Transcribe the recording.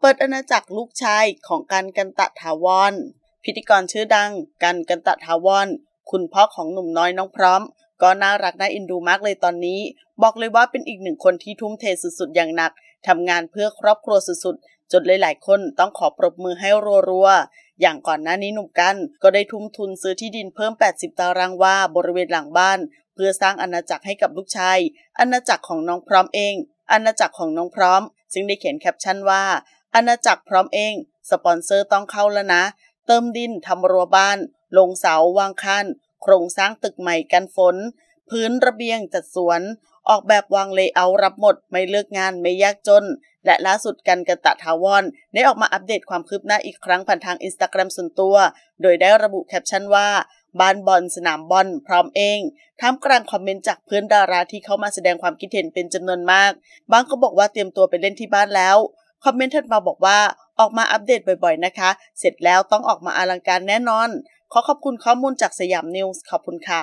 เปิดอาณาจักรลูกชายของกันกันตะทาวรพิธีกรชื่อดัง กันกันตะทาวรคุณพ่อของหนุ่มน้อยน้องพร้อม ก็น่ารักน่าอินดูมากเลยตอนนี้ บอกเลยว่าเป็นอีกหนึ่งคนที่ทุ่มเทสุดๆอย่างหนัก ทำงานเพื่อครอบครัวสุดๆจนหลายๆ คนต้องขอปรบมือให้รัวๆ อย่างก่อนหน้านี้หนุ่มกันก็ได้ทุ่มทุนซื้อที่ดินเพิ่ม 80 ตารางวาบริเวณหลังบ้าน เพื่อสร้างอาณาจักรให้กับลูกชาย อาณาจักรของน้องพร้อมเอง อาณาจักรของน้องพร้อม ซึ่งได้เขียนแคปชั่นว่าอาณาจักรพร้อมเอง สปอนเซอร์ต้องเข้าแล้วนะ เติมดินทำรั้วบ้าน ลงเสาวางคันโครงสร้างตึกใหม่กันฝน พื้นระเบียงจัดสวน ออกแบบวางเลเยอร์รับหมด ไม่เลือกงานไม่ยากจนและล่าสุดกันกระตะทาวอน ได้ออกมาอัปเดตความคืบหน้าอีกครั้งผ่านทางอินสตาแกรมส่วนตัว โดยได้ระบุแคปชั่นว่า บ้านบอลสนามบอลพร้อมเองท่ามกลางคอมเมนต์จากเพื่อนดาราที่เข้ามาแสดงความคิดเห็นเป็นจำนวนมากบางก็บอกว่าเตรียมตัวไปเล่นที่บ้านแล้วคอมเมนต์ถัดมาบอกว่าออกมาอัปเดตบ่อยๆนะคะ เสร็จแล้วต้องออกมาอลังการแน่นอนขอขอบคุณข้อมูลจากสยามนิวส์ขอบคุณค่ะ